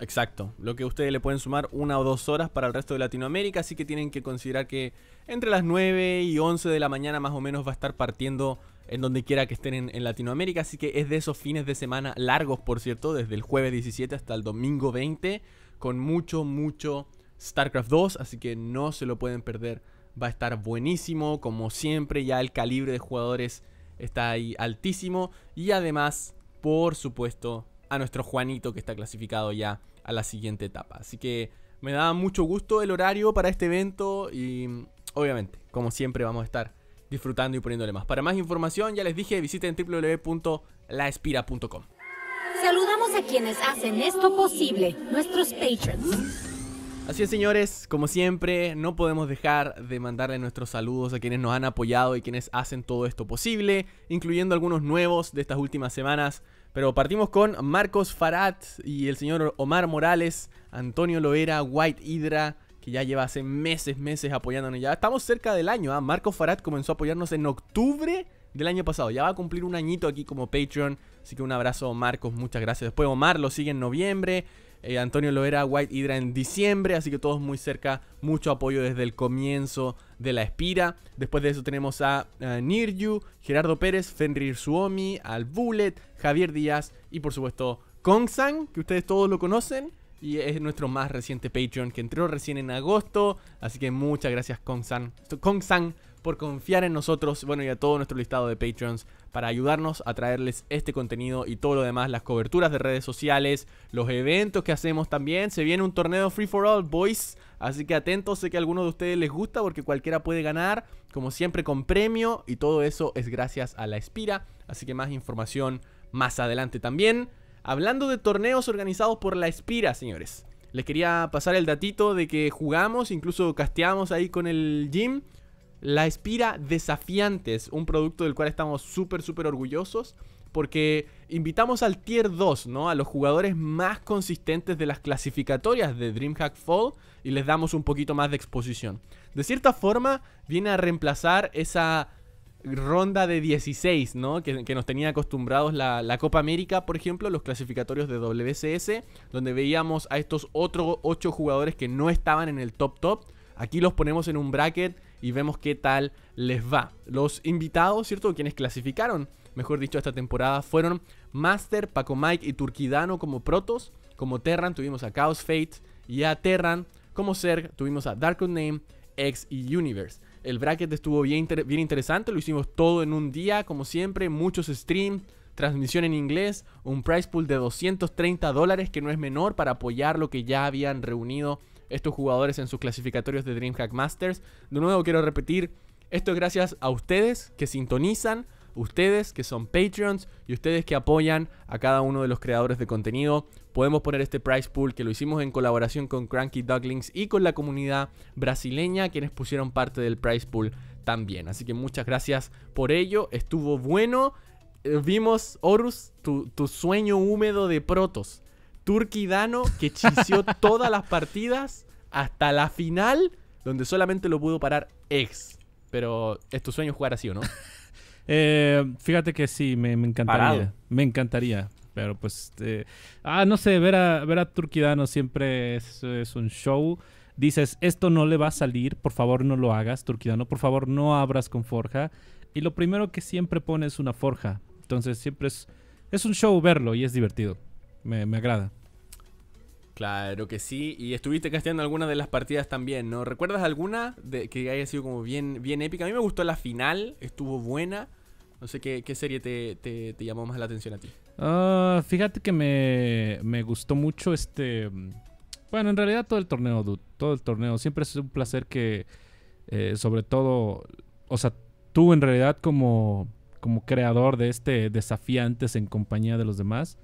S2: Exacto, lo que ustedes le pueden sumar una o dos horas para el resto de Latinoamérica, así que tienen que considerar que entre las 9 y 11 de la mañana más o menos va a estar partiendo en donde quiera que estén en, Latinoamérica, así que es de esos fines de semana largos, por cierto, desde el jueves 17 hasta el domingo 20, con mucho, mucho StarCraft 2, así que no se lo pueden perder, va a estar buenísimo, como siempre, ya el calibre de jugadores está ahí altísimo, y además, por supuesto, a nuestro Juanito que está clasificado ya a la siguiente etapa. Así que me da mucho gusto el horario para este evento y obviamente, como siempre, vamos a estar disfrutando y poniéndole más. Para más información, ya les dije, visiten www.laespira.com.
S1: Saludamos a quienes hacen esto posible, nuestros patrons.
S2: Así es, señores, como siempre, no podemos dejar de mandarle nuestros saludos a quienes nos han apoyado y quienes hacen todo esto posible, incluyendo algunos nuevos de estas últimas semanas. Pero partimos con Marcos Farad y el señor Omar Morales, Antonio Loera, White Hydra, que ya lleva hace meses, meses apoyándonos. Ya estamos cerca del año. ¿eh? Marcos Farad comenzó a apoyarnos en octubre del año pasado. Ya va a cumplir un añito aquí como Patreon. Así que un abrazo, Marcos. Muchas gracias. Después Omar lo sigue en noviembre. Eh, Antonio lo era White Hydra en diciembre, así que todos muy cerca, mucho apoyo desde el comienzo de la espira. Después de eso tenemos a, near eh, Niryu, Gerardo Pérez, Fenrir Suomi, al Bullet, Javier Díaz y por supuesto Kongsang, que ustedes todos lo conocen. Y es nuestro más reciente Patreon que entró recién en agosto. Así que muchas gracias, Kongsan Kongsang por confiar en nosotros, bueno, y a todo nuestro listado de Patreons para ayudarnos a traerles este contenido y todo lo demás, las coberturas de redes sociales, los eventos que hacemos también. Se viene un torneo Free for All, boys. Así que atentos, sé que a algunos de ustedes les gusta porque cualquiera puede ganar, como siempre con premio y todo eso es gracias a la Espira. Así que más información más adelante también. Hablando de torneos organizados por la Espira, señores. Les quería pasar el datito de que jugamos, incluso casteamos ahí con el gym. La Espira Desafiantes, un producto del cual estamos súper, súper orgullosos. Porque invitamos al Tier 2, ¿no? A los jugadores más consistentes de las clasificatorias de DreamHack Fall y les damos un poquito más de exposición. De cierta forma, viene a reemplazar esa ronda de 16, ¿no? Que, nos tenía acostumbrados la, la, Copa América, por ejemplo, los clasificatorios de WCS, donde veíamos a estos otros 8 jugadores que no estaban en el top top Aquí los ponemos en un bracket y vemos qué tal les va. Los invitados, ¿cierto? Quienes clasificaron, mejor dicho, esta temporada fueron Master, Paco Mike y Turquidano como protos. Como Terran tuvimos a Chaos Fate y a Terran. Como Zerg tuvimos a Dark Name, X y Universe. El bracket estuvo bien, bien interesante, lo hicimos todo en un día, como siempre, muchos streams, transmisión en inglés, un price pool de 230 dólares, que no es menor para apoyar lo que ya habían reunido estos jugadores en sus clasificatorios de DreamHack Masters. De nuevo quiero repetir, esto es gracias a ustedes que sintonizan, ustedes que son Patreons y ustedes que apoyan a cada uno de los creadores de contenido. Podemos poner este prize pool que lo hicimos en colaboración con Cranky Ducklings y con la comunidad brasileña, quienes pusieron parte del price pool también. Así que muchas gracias por ello, estuvo bueno. Eh, vimos, Horus, tu, tu sueño húmedo de protos. Turquidano que chiseó todas las partidas hasta la final, donde solamente lo pudo parar ex. Pero es tu sueño jugar así, ¿o no?
S3: Eh, fíjate que sí, me, encantaría. Me encantaría. Pero pues, eh, ah, no sé, ver a, ver a Turquidano siempre es, un show. Dices, esto no le va a salir, por favor no lo hagas, Turquidano, por favor no abras con forja. Y lo primero que siempre pone es una forja. Entonces siempre es, es un show verlo y es divertido. Me, me agrada.
S2: Claro que sí. Y estuviste casteando algunas de las partidas también, ¿no? ¿Recuerdas alguna de, que haya sido como bien, bien épica? A mí me gustó la final, estuvo buena. No sé qué, serie te, llamó más la atención a ti.
S3: Ah, fíjate que me, gustó mucho este. Bueno, en realidad todo el torneo, dude, todo el torneo. Siempre es un placer que, eh, sobre todo, o sea, tú en realidad como, como creador de este desafiantes en compañía de los demás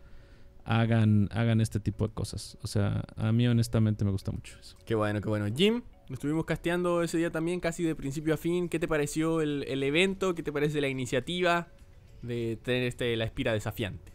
S3: hagan, hagan este tipo de cosas. O sea, a mí honestamente me gusta mucho eso.
S2: Qué bueno, qué bueno. Jim, estuvimos casteando ese día también, casi de principio a fin. ¿Qué te pareció el, el evento? ¿Qué te parece la iniciativa de tener este, la Espira Desafiantes?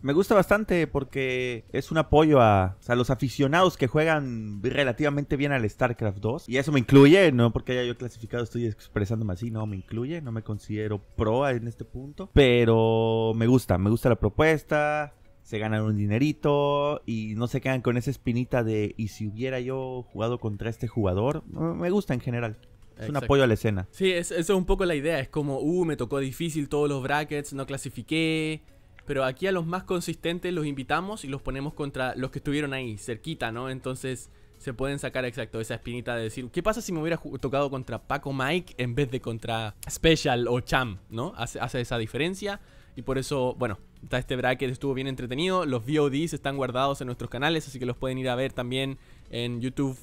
S1: Me gusta bastante porque es un apoyo a, los aficionados que juegan relativamente bien al StarCraft 2. Y eso me incluye, no porque haya yo clasificado, estoy expresándome así, no me incluye, no me considero pro en este punto. Pero me gusta, me gusta la propuesta, se ganan un dinerito y no se quedan con esa espinita de ¿y si hubiera yo jugado contra este jugador? Me gusta en general. Es un apoyo a la escena.
S2: Sí, eso es un poco la idea. Es como, uh, me tocó difícil todos los brackets, no clasifiqué. Pero aquí a los más consistentes los invitamos y los ponemos contra los que estuvieron ahí, cerquita, ¿no? Entonces se pueden sacar exacto esa espinita de decir, ¿qué pasa si me hubiera tocado contra Paco Mike en vez de contra Special o Cham? ¿No? Hace, hace esa diferencia. Y por eso, bueno, está este bracket, estuvo bien entretenido. Los VODs están guardados en nuestros canales, así que los pueden ir a ver también en YouTube,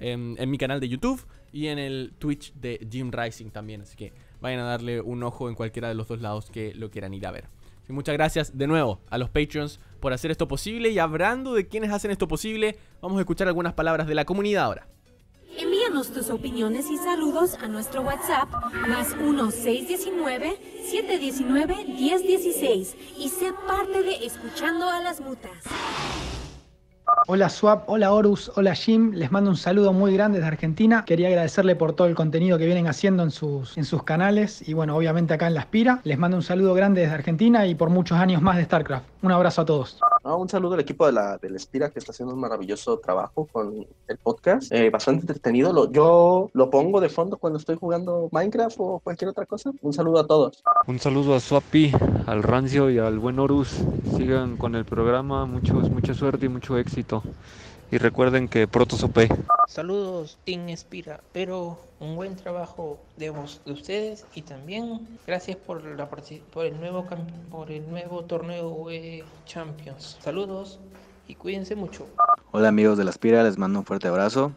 S2: en, mi canal de YouTube y en el Twitch de Jim Rising también. Así que vayan a darle un ojo en cualquiera de los dos lados que lo quieran ir a ver. muchas gracias de nuevo a los Patreons por hacer esto posible. Y hablando de quienes hacen esto posible, vamos a escuchar algunas palabras de la comunidad ahora.
S1: Envíanos tus opiniones y saludos a nuestro WhatsApp más 1-619-719-1016 y sé parte de Escuchando a las Mutas.
S2: Hola Swap, hola Horus, hola Jim, les mando un saludo muy grande desde Argentina. Quería agradecerle por todo el contenido que vienen haciendo en sus, en sus canales y bueno, obviamente acá en La Aspira. Les mando un saludo grande desde Argentina y por muchos años más de StarCraft. Un abrazo a todos un saludo al equipo de la, del Espira que está haciendo un maravilloso trabajo con el podcast. Eh, bastante entretenido. yo lo pongo de fondo cuando estoy jugando Minecraft o cualquier otra cosa. Un saludo a todos.
S3: Un saludo a Swapi, al Rancio y al buen Horus. Sigan con el programa. Muchos, mucha suerte y mucho éxito y recuerden que pronto supe Saludos, Team Espira, pero un buen
S1: trabajo
S3: de, vos, de ustedes y también gracias por, la, por, el, nuevo, por el nuevo torneo eh, Champions. Saludos y cuídense mucho. Hola amigos de la Espira, les mando un fuerte abrazo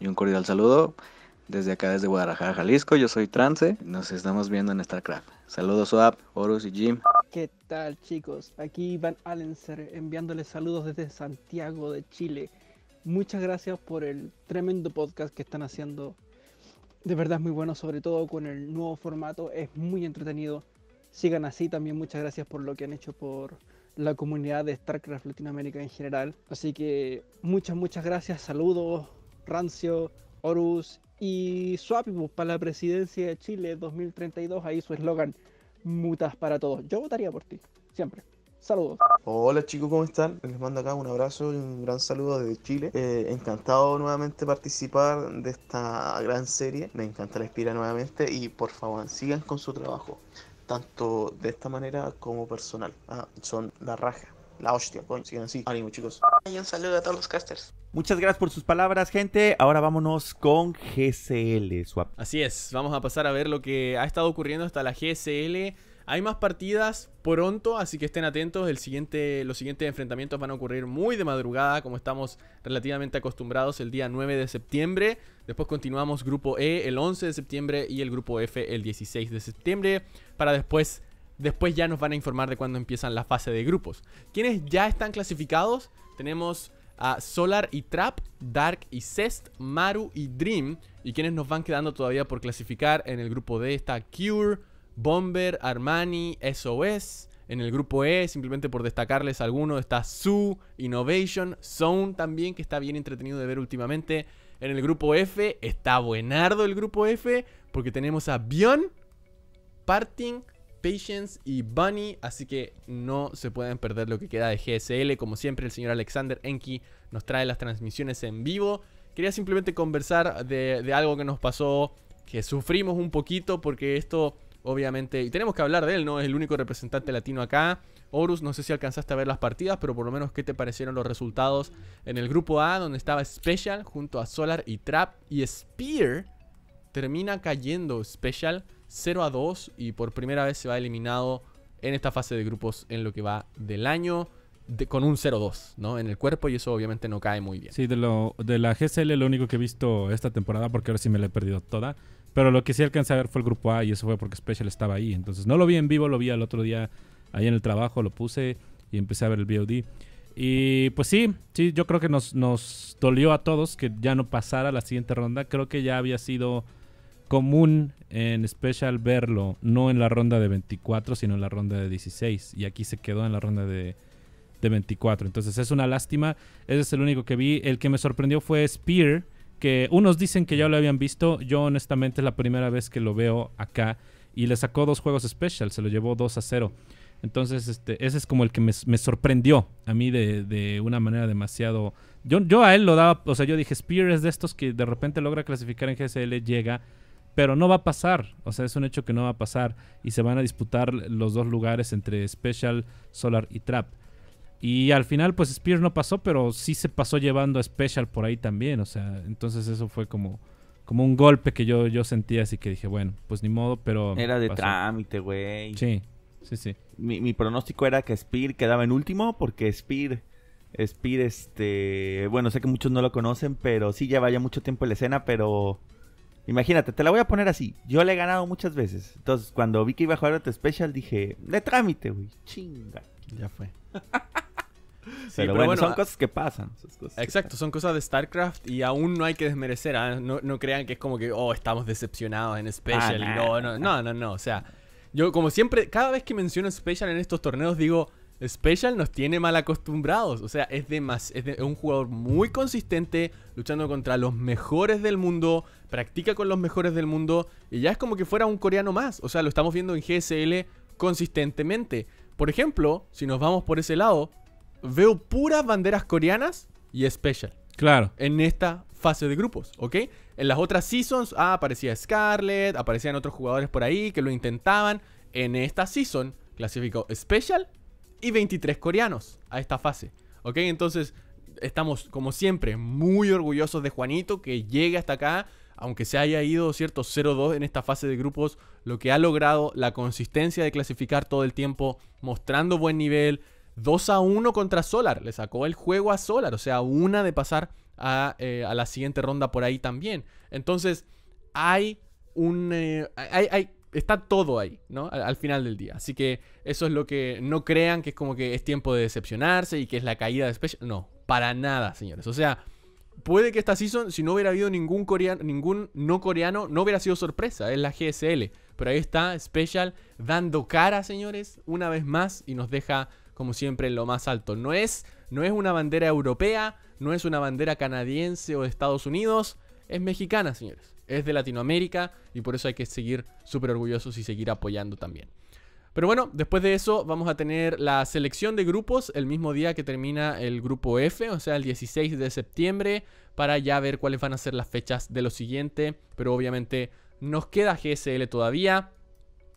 S3: y un cordial saludo. Desde acá, desde Guadalajara, Jalisco, yo soy Trance. Nos estamos viendo en StarCraft. Saludos, Swap, Horus y Jim.
S2: ¿Qué tal, chicos? Aquí Van Allenser enviándoles saludos desde Santiago de Chile. Muchas gracias por el tremendo podcast que están haciendo. De verdad es muy bueno, sobre todo con el nuevo formato. Es muy entretenido. Sigan así. También muchas gracias por lo que han hecho por la comunidad de StarCraft Latinoamérica en general. Así que muchas, muchas gracias. Saludos, Rancio, Horus y Swapibus pues, para la presidencia de Chile 2032. Ahí su eslogan, mutas para todos. Yo votaría por ti, siempre. Saludos.
S1: Hola chicos, ¿cómo están? Les mando acá un abrazo y un gran saludo desde Chile. Eh, encantado nuevamente participar de esta gran serie. Me encanta la espira
S2: nuevamente y por favor sigan con su trabajo, tanto de esta manera como personal. Ah, son la raja. La hostia, sigan así. Ánimo, chicos.
S3: Y un saludo a todos los casters.
S1: Muchas gracias por sus palabras, gente. Ahora vámonos con GCL Swap.
S2: Así es, vamos a pasar a ver lo que ha estado ocurriendo hasta la GCL hay más partidas pronto, así que estén atentos. El siguiente, los siguientes enfrentamientos van a ocurrir muy de madrugada, como estamos relativamente acostumbrados el día 9 de septiembre. Después continuamos grupo E el 11 de septiembre y el grupo F el 16 de septiembre, para después después ya nos van a informar de cuándo empiezan la fase de grupos. Quienes ya están clasificados, tenemos a Solar y Trap, Dark y Zest, Maru y Dream. Y quienes nos van quedando todavía por clasificar en el grupo D está Cure, Bomber, Armani, SOS. En el grupo E, simplemente por destacarles alguno, está Su, Innovation, Zone también, que está bien entretenido de ver últimamente. En el grupo F está buenardo el grupo F, porque tenemos a Bion, Parting, Patience y Bunny, así que no se pueden perder lo que queda de GSL. Como siempre, el señor Alexander Enki nos trae las transmisiones en vivo. Quería simplemente conversar de, de algo que nos pasó, que sufrimos un poquito, porque esto obviamente, y tenemos que hablar de él, ¿no? Es el único representante latino acá. Horus, no sé si alcanzaste a ver las partidas, pero por lo menos, ¿qué te parecieron los resultados en el grupo A, donde estaba Special junto a Solar y Trap? Y Spear termina cayendo Special 0 a 2 y por primera vez se va eliminado en esta fase de grupos en lo que va del año. con un 0-2, ¿no? En el cuerpo y eso obviamente no cae muy bien.
S3: Sí, de, lo, de la GCL lo único que he visto esta temporada, porque ahora sí me la he perdido toda, pero lo que sí alcancé a ver fue el grupo A y eso fue porque Special estaba ahí. Entonces no lo vi en vivo, lo vi al otro día ahí en el trabajo, lo puse y empecé a ver el VOD. Y pues sí, sí, yo creo que nos, nos dolió a todos que ya no pasara la siguiente ronda. Creo que ya había sido común en Special verlo, no en la ronda de 24, sino en la ronda de 16. Y aquí se quedó en la ronda de, de 24. Entonces es una lástima. Ese es el único que vi. El que me sorprendió fue Spear que unos dicen que ya lo habían visto, yo honestamente es la primera vez que lo veo acá y le sacó dos juegos special, se lo llevó 2 a 0. Entonces, este, ese es como el que me, sorprendió a mí de, una manera demasiado... Yo, yo a él lo daba, o sea, yo dije, Spear es de estos que de repente logra clasificar en GSL, llega, pero no va a pasar, o sea, es un hecho que no va a pasar y se van a disputar los dos lugares entre Special, Solar y Trap. Y al final, pues Spear no pasó, pero sí se pasó llevando a Special por ahí también. O sea, entonces eso fue como, como un golpe que yo, yo así que dije, bueno, pues ni modo, pero. Era de trámite,
S1: güey. Sí, sí, sí. Mi, pronóstico era que Spear quedaba en último, porque Spear. Spear, este. Bueno, sé que muchos no lo conocen, pero sí lleva ya mucho tiempo en la escena, pero. Imagínate, te la voy a poner así. Yo le he ganado muchas veces. Entonces, cuando vi que iba a jugar a Special, dije, de trámite, güey. Chinga. Ya fue.
S2: Pero, bueno, ah, son cosas que pasan. exacto, son cosas de StarCraft y aún no hay que desmerecer. ¿ah? No, crean que es como que, oh, estamos decepcionados en Special. Ah, no, no, no, no, O sea, yo como siempre, cada vez que menciono Special en estos torneos digo, Special nos tiene mal acostumbrados. O sea, es, de más, es un jugador muy consistente, luchando contra los mejores del mundo, practica con los mejores del mundo y ya es como que fuera un coreano más. O sea, lo estamos viendo en GSL consistentemente. Por ejemplo, si nos vamos por ese lado, veo puras banderas coreanas y Special. Claro. En esta fase de grupos, ¿ok? En las otras seasons, ah, aparecía Scarlett, aparecían otros jugadores por ahí que lo intentaban. En esta season clasificó Special y 23 coreanos a esta fase, ¿ok? Entonces, estamos, como siempre, muy orgullosos de Juanito que llegue hasta acá. Aunque se haya ido, ¿cierto? 0-2 en esta fase de grupos, lo que ha logrado la consistencia de clasificar todo el tiempo, mostrando buen nivel, 2 a 1 contra Solar. Le sacó el juego a Solar. O sea, una de pasar a, eh, la siguiente ronda por ahí también. Entonces, hay un. Eh, hay, está todo ahí, ¿no? Al, final del día. Así que eso es lo que no crean que es como que es tiempo de decepcionarse y que es la caída de Special. No, para nada, señores. O sea. Puede que esta season, si no hubiera habido ningún coreano, ningún no coreano, no hubiera sido sorpresa. Es la GSL. Pero ahí está Special dando cara, señores, una vez más y nos deja como siempre, en lo más alto. No es, no es una bandera europea, no es una bandera canadiense o de Estados Unidos, es mexicana, señores. Es de Latinoamérica y por eso hay que seguir súper orgullosos y seguir apoyando también. Pero bueno, después de eso vamos a tener la selección de grupos el mismo día que termina el grupo F, o sea, el 16 de septiembre, para ya ver cuáles van a ser las fechas de lo siguiente. Pero obviamente nos queda GSL todavía.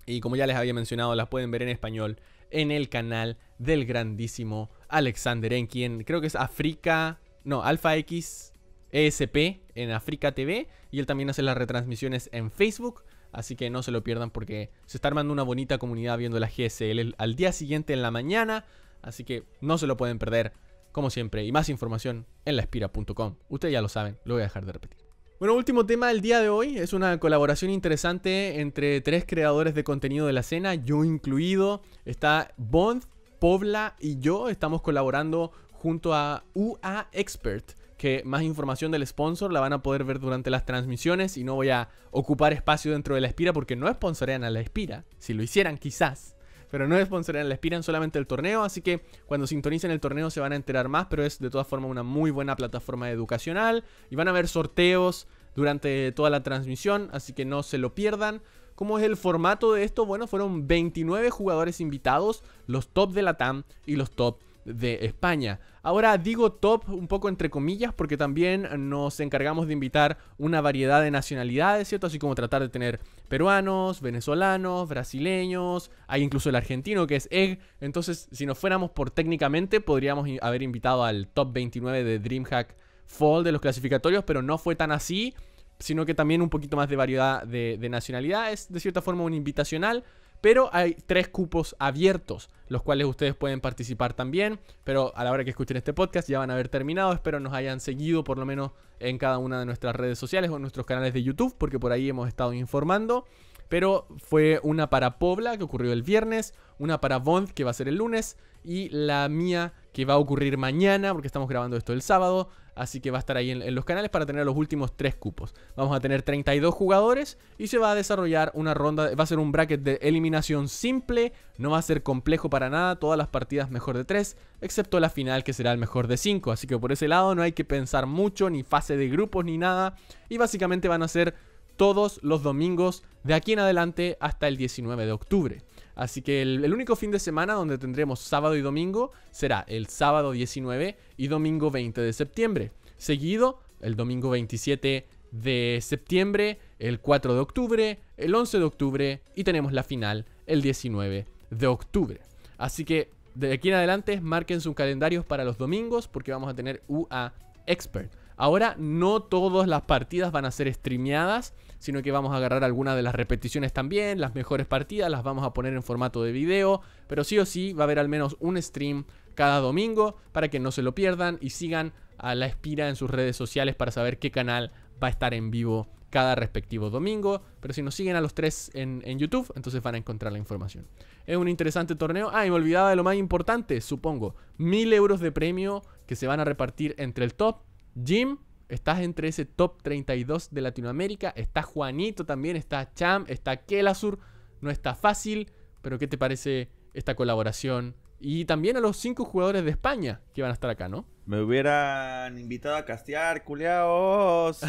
S2: Y como ya les había mencionado, las pueden ver en español en el canal del grandísimo Alexander quien creo que es África, no, Alpha X ESP en África TV. Y él también hace las retransmisiones en Facebook. Así que no se lo pierdan porque se está armando una bonita comunidad viendo la GSL al día siguiente en la mañana. Así que no se lo pueden perder, como siempre. Y más información en laespira.com. Ustedes ya lo saben, lo voy a dejar de repetir. Bueno, último tema del día de hoy. Es una colaboración interesante entre tres creadores de contenido de la escena, yo incluido. Está Bond, Pobla y yo. Estamos colaborando junto a UA Expert que más información del sponsor la van a poder ver durante las transmisiones y no voy a ocupar espacio dentro de la Espira porque no sponsorean a la Espira. Si lo hicieran, quizás pero no sponsorean les inspiran solamente el torneo, así que cuando sintonicen el torneo se van a enterar más, pero es de todas formas una muy buena plataforma educacional y van a haber sorteos durante toda la transmisión, así que no se lo pierdan. ¿Cómo es el formato de esto? Bueno, fueron 29 jugadores invitados, los top de la TAM y los top de España. Ahora digo top un poco entre comillas porque también nos encargamos de invitar una variedad de nacionalidades, ¿cierto? Así como tratar de tener peruanos, venezolanos, brasileños, hay incluso el argentino que es Egg. Entonces, si nos fuéramos por técnicamente, podríamos haber invitado al top 29 de DreamHack Fall de los clasificatorios, pero no fue tan así, sino que también un poquito más de variedad de, de nacionalidades, de cierta forma un invitacional pero hay tres cupos abiertos, los cuales ustedes pueden participar también, pero a la hora que escuchen este podcast ya van a haber terminado, espero nos hayan seguido por lo menos en cada una de nuestras redes sociales o en nuestros canales de YouTube, porque por ahí hemos estado informando, pero fue una para Pobla que ocurrió el viernes, una para Bond que va a ser el lunes y la mía que va a ocurrir mañana, porque estamos grabando esto el sábado, Así que va a estar ahí en, los canales para tener los últimos tres cupos. Vamos a tener 32 jugadores y se va a desarrollar una ronda, va a ser un bracket de eliminación simple, no va a ser complejo para nada, todas las partidas mejor de 3, excepto la final que será el mejor de 5. Así que por ese lado no hay que pensar mucho, ni fase de grupos, ni nada. Y básicamente van a ser todos los domingos de aquí en adelante hasta el 19 de octubre. Así que el, único fin de semana donde tendremos sábado y domingo será el sábado 19 y domingo 20 de septiembre. Seguido el domingo 27 de septiembre, el 4 de octubre, el 11 de octubre y tenemos la final el 19 de octubre. Así que de aquí en adelante marquen sus calendarios para los domingos porque vamos a tener UA Expert. Ahora no todas las partidas van a ser streameadas, sino que vamos a agarrar algunas de las repeticiones también, las mejores partidas, las vamos a poner en formato de video, pero sí o sí va a haber al menos un stream cada domingo para que no se lo pierdan y sigan a la espira en sus redes sociales para saber qué canal va a estar en vivo cada respectivo domingo. Pero si nos siguen a los tres en, YouTube, entonces van a encontrar la información. Es un interesante torneo. Ah, y me olvidaba de lo más importante, supongo. Mil euros de premio que se van a repartir entre el top, Jim Estás entre ese top 32 de Latinoamérica. Está Juanito también, está Cham, está Kelasur. No está fácil, pero ¿qué te parece esta colaboración? Y también a los cinco jugadores de España que van a estar acá, ¿no?
S1: Me hubieran invitado a castear, culiaos.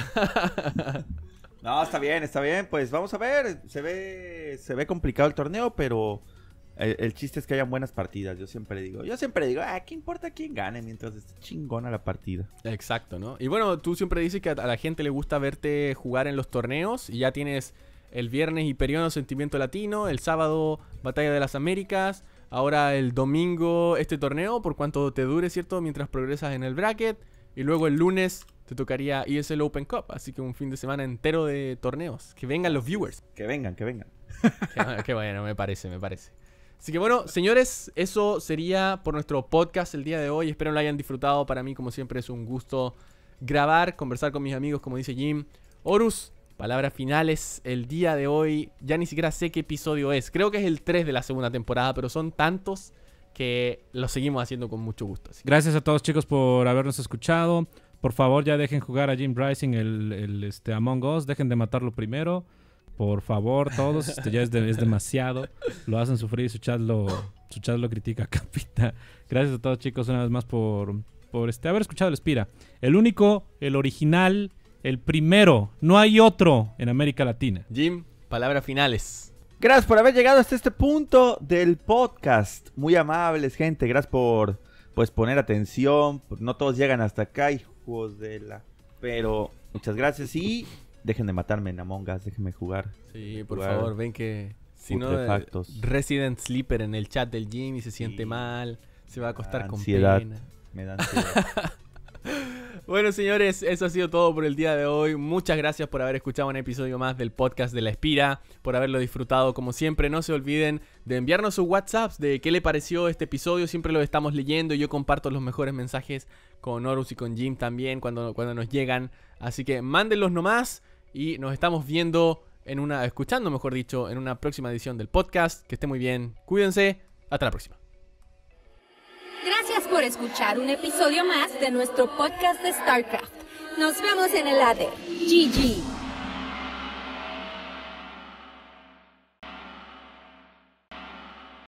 S1: no, está bien, está bien. Pues vamos a ver. Se ve, se ve complicado el torneo, pero el, chiste es que hayan buenas partidas, yo
S2: siempre digo. Yo siempre digo, ah, ¿qué importa quién gane mientras esté chingona la partida? Exacto, ¿no? Y bueno, tú siempre dices que a la gente le gusta verte jugar en los torneos y ya tienes el viernes Y periodo Sentimiento Latino, el sábado Batalla de las Américas, ahora el domingo este torneo, por cuanto te dure, ¿cierto? Mientras progresas en el bracket y luego el lunes te tocaría el Open Cup, así que un fin de semana entero de torneos. Que vengan los viewers. Que vengan, que vengan. Que qué bueno, me parece, me parece. Así que bueno, señores, eso sería por nuestro podcast el día de hoy. Espero lo hayan disfrutado. Para mí, como siempre, es un gusto grabar, conversar con mis amigos, como dice Jim. Horus, palabras finales el día de hoy. Ya ni siquiera sé qué episodio es. Creo que es el 3 de la segunda temporada, pero son tantos que lo seguimos haciendo con mucho gusto.
S3: Gracias a todos chicos por habernos escuchado. Por favor, ya dejen jugar a Jim Rising el, el este, Among Us. Dejen de matarlo primero. Por favor, todos. ya es, demasiado. Lo hacen sufrir y su chat lo, su chat lo critica, capita. Gracias a todos, chicos, una vez más por, por este, haber escuchado el Espira. El único, el original, el primero. No hay otro en América Latina. Jim, palabra finales.
S1: Gracias por haber llegado hasta este punto del podcast. Muy amables, gente. Gracias por pues poner atención. No todos llegan hasta acá,
S2: hijos de la.
S1: Pero muchas gracias y Dejen de matarme en Among Us, déjenme jugar. Sí, por favor, ven que si no, eh,
S2: Resident Sleeper en el chat del gym y se siente mal, se va a acostar con pena. Me da ansiedad. bueno, señores, eso ha sido todo por el día de hoy. Muchas gracias por haber escuchado un episodio más del podcast de La Espira, por haberlo disfrutado. Como siempre, no se olviden de enviarnos sus WhatsApps de qué le pareció este episodio. Siempre lo estamos leyendo. Yo comparto los mejores mensajes con Horus y con Jim también cuando, cuando nos llegan. Así que mándenlos nomás. Y nos estamos viendo en una, escuchando mejor dicho, en una próxima edición del podcast. Que esté muy bien, cuídense, hasta la próxima.
S1: Gracias por escuchar un episodio más de nuestro podcast de StarCraft. Nos vemos en el ADE. GG.